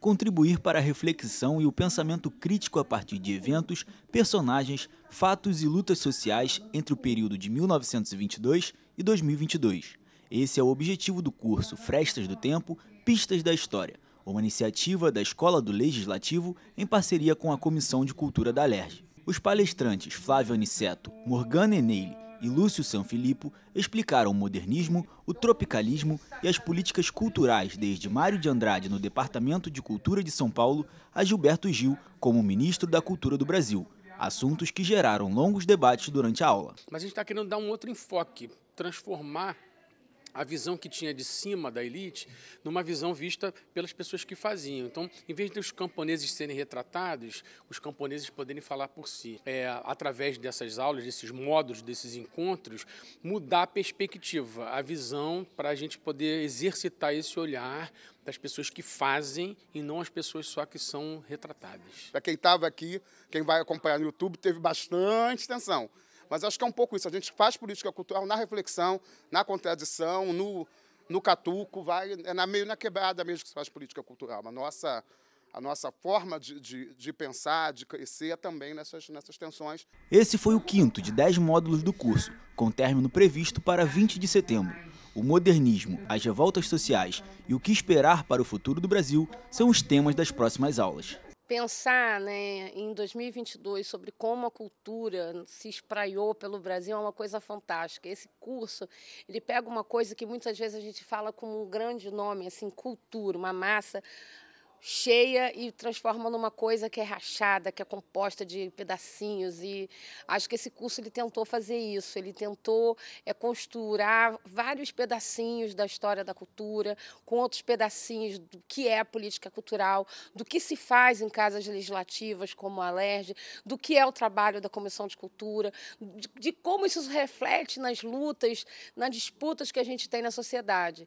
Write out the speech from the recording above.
contribuir para a reflexão e o pensamento crítico a partir de eventos, personagens, fatos e lutas sociais entre o período de 1922 e 2022. Esse é o objetivo do curso Frestas do Tempo, Pistas da História, uma iniciativa da Escola do Legislativo em parceria com a Comissão de Cultura da LERJ. Os palestrantes Flávio Aniceto, Morgana Eneile e Lúcio Sanfilippo explicaram o modernismo, o tropicalismo e as políticas culturais desde Mário de Andrade no Departamento de Cultura de São Paulo a Gilberto Gil como ministro da Cultura do Brasil, assuntos que geraram longos debates durante a aula. Mas a gente está querendo dar um outro enfoque, transformar a visão que tinha de cima da elite numa visão vista pelas pessoas que faziam. Então, em vez dos camponeses serem retratados, os camponeses poderem falar por si. É, através dessas aulas, desses modos, desses encontros, mudar a perspectiva, a visão, para a gente poder exercitar esse olhar das pessoas que fazem e não as pessoas só que são retratadas. Para quem estava aqui, quem vai acompanhar no YouTube, teve bastante atenção. Mas acho que é um pouco isso. A gente faz política cultural na reflexão, na contradição, no, no catuco, vai, é na, meio na quebrada mesmo que se faz política cultural. A nossa, a nossa forma de, de, de, pensar, de crescer é também nessas, nessas tensões. Esse foi o quinto de dez módulos do curso, com término previsto para 20 de setembro. O modernismo, as revoltas sociais e o que esperar para o futuro do Brasil são os temas das próximas aulas pensar né, em 2022 sobre como a cultura se espraiou pelo Brasil é uma coisa fantástica. Esse curso, ele pega uma coisa que muitas vezes a gente fala como um grande nome, assim, cultura, uma massa cheia e transforma numa coisa que é rachada, que é composta de pedacinhos e acho que esse curso ele tentou fazer isso, ele tentou é costurar vários pedacinhos da história da cultura com outros pedacinhos do que é a política cultural, do que se faz em casas legislativas como a LERJ, do que é o trabalho da Comissão de Cultura, de, de como isso reflete nas lutas, nas disputas que a gente tem na sociedade.